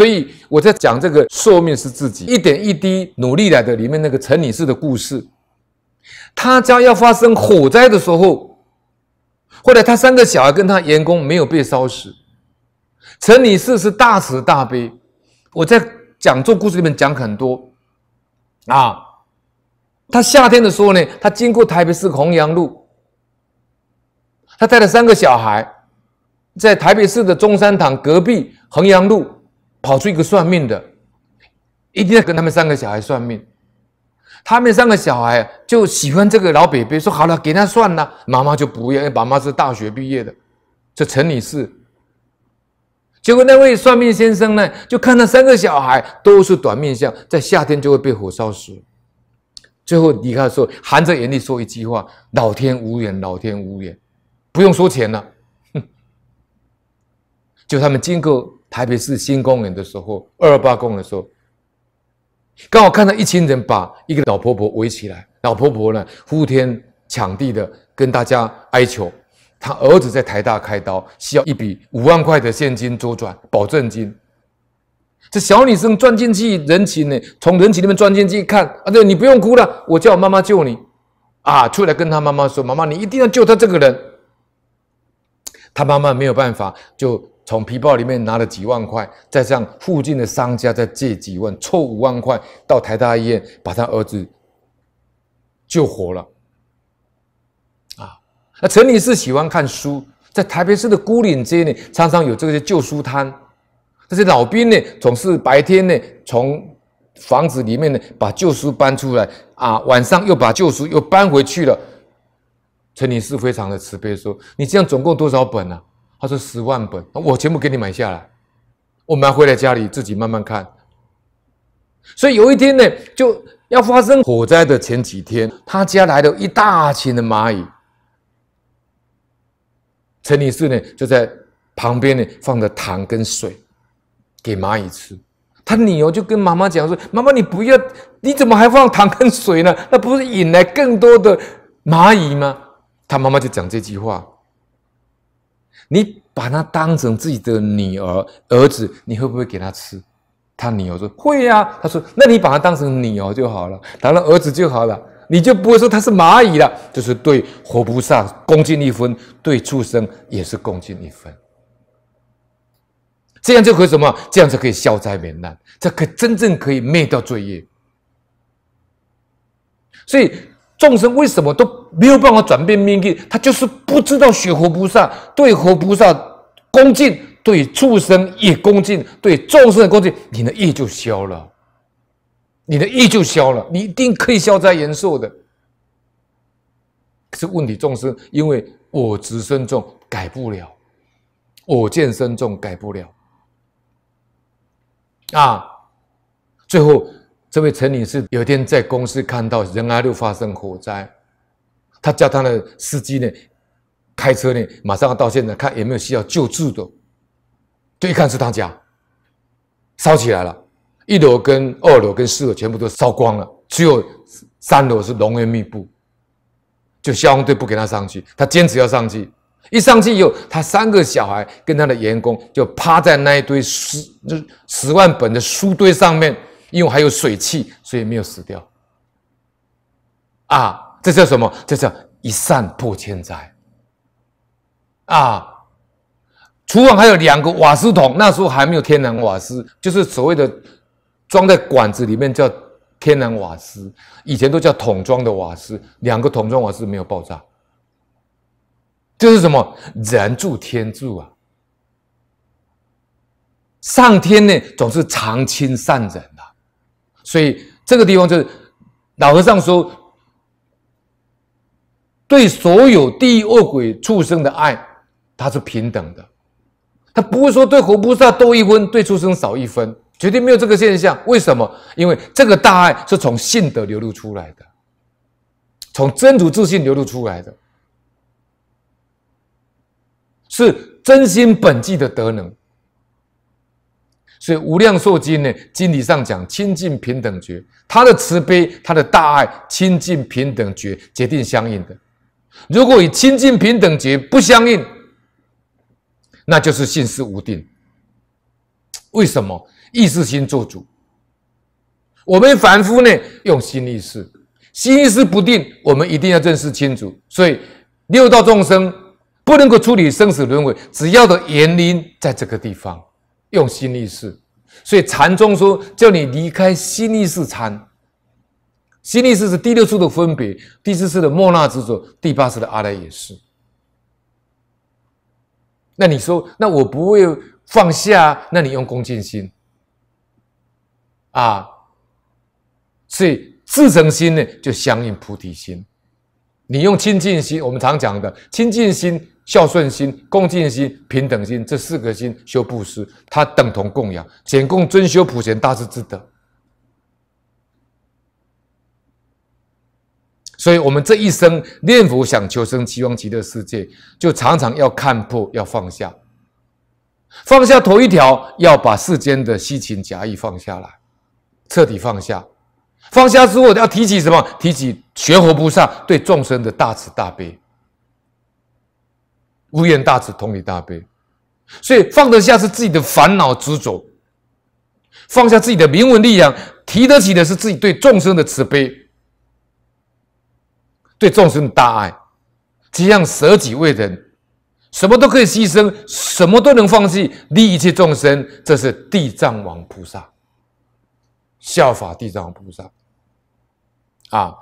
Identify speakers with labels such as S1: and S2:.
S1: 所以我在讲这个寿命是自己一点一滴努力来的里面那个陈女士的故事，她家要发生火灾的时候，后来她三个小孩跟她员工没有被烧死。陈女士是大慈大悲，我在讲座故事里面讲很多啊。她夏天的时候呢，她经过台北市衡阳路，她带了三个小孩在台北市的中山堂隔壁衡阳路。跑出一个算命的，一定要跟他们三个小孩算命。他们三个小孩就喜欢这个老伯伯，说好了给他算啦。妈妈就不要，因为爸妈是大学毕业的，这陈女士。结果那位算命先生呢，就看到三个小孩都是短命相，在夏天就会被火烧死。最后，你看说，含着眼泪说一句话：“老天无眼，老天无眼。”不用说钱了，哼！就他们经过。台北市新公园的时候，二二八公的时候，刚好看到一群人把一个老婆婆围起来，老婆婆呢呼天抢地的跟大家哀求，她儿子在台大开刀，需要一笔五万块的现金周转保证金。这小女生钻进去人群呢，从人群里面钻进去看，啊，对，你不用哭了，我叫我妈妈救你啊！出来跟她妈妈说，妈妈，你一定要救她这个人。她妈妈没有办法，就。从皮包里面拿了几万块，再向附近的商家再借几万，凑五万块到台大医院把他儿子救活了。啊，那陈女士喜欢看书，在台北市的孤岭街呢，常常有这些旧书摊，这些老兵呢总是白天呢从房子里面呢把旧书搬出来，啊，晚上又把旧书又搬回去了。陈女士非常的慈悲说：“你这样总共多少本呢？”他说：“十万本，我全部给你买下来，我买回来家里自己慢慢看。”所以有一天呢，就要发生火灾的前几天，他家来了一大群的蚂蚁。陈女士呢就在旁边呢放着糖跟水给蚂蚁吃。他女儿就跟妈妈讲说：“妈妈，你不要，你怎么还放糖跟水呢？那不是引来更多的蚂蚁吗？”他妈妈就讲这句话。你把它当成自己的女儿、儿子，你会不会给他吃？他女儿说会呀。他说：“那你把它当成女儿就好了，当了儿子就好了，你就不会说他是蚂蚁了。”就是对活菩萨恭敬一分，对畜生也是恭敬一分，这样就可以什么？这样才可以消灾免难，这可真正可以灭掉罪业。所以。众生为什么都没有办法转变命运？他就是不知道学佛菩萨对佛菩萨恭敬，对畜生也恭敬，对众生恭敬，你的业就消了，你的业就消了，你一定可以消灾延寿的。可是问题，众生因为我执深重改不了，我见深重改不了，啊，最后。这位陈女士有一天在公司看到仁爱路发生火灾，她叫她的司机呢开车呢马上要到现场看有没有需要救助的。就一看是她家，烧起来了，一楼跟二楼跟四楼全部都烧光了，只有三楼是浓烟密布。就消防队不给他上去，他坚持要上去。一上去以后，他三个小孩跟他的员工就趴在那一堆十十万本的书堆上面。因为还有水汽，所以没有死掉。啊，这叫什么？这叫一善破千灾。啊，厨房还有两个瓦斯桶，那时候还没有天然瓦斯，就是所谓的装在管子里面叫天然瓦斯，以前都叫桶装的瓦斯。两个桶装瓦斯没有爆炸，这是什么？人助天助啊！上天呢，总是常青善人。所以这个地方就是老和尚说，对所有地狱恶鬼畜生的爱，它是平等的，他不会说对活菩萨多一分，对畜生少一分，绝对没有这个现象。为什么？因为这个大爱是从性德流露出来的，从真主自信流露出来的，是真心本具的德能。所以无量寿经呢，经理上讲亲近平等觉，他的慈悲，他的大爱，亲近平等觉决定相应的。如果与亲近平等觉不相应，那就是性事无定。为什么？意识心做主。我们凡夫呢，用心意识，心意识不定，我们一定要认识清楚。所以六道众生不能够处理生死轮回，只要的原因在这个地方。用心力士，所以禅宗说叫你离开心力士禅，心力士是第六次的分别，第四次的莫那执着，第八次的阿赖耶识。那你说，那我不会放下，那你用恭敬心啊？所以自诚心呢，就相应菩提心。你用清净心，我们常讲的清净心。孝顺心、恭敬心、平等心，这四个心修布施，它等同供养，显供尊修普贤大士之德。所以，我们这一生念佛想求生极乐世界，就常常要看破，要放下。放下头一条，要把世间的虚情假意放下来，彻底放下。放下之后，要提起什么？提起学佛菩萨对众生的大慈大悲。无缘大慈，同体大悲，所以放得下是自己的烦恼执着，放下自己的名闻力量，提得起的是自己对众生的慈悲，对众生的大爱，这样舍己为人，什么都可以牺牲，什么都能放弃，利一切众生，这是地藏王菩萨，效法地藏王菩萨，啊。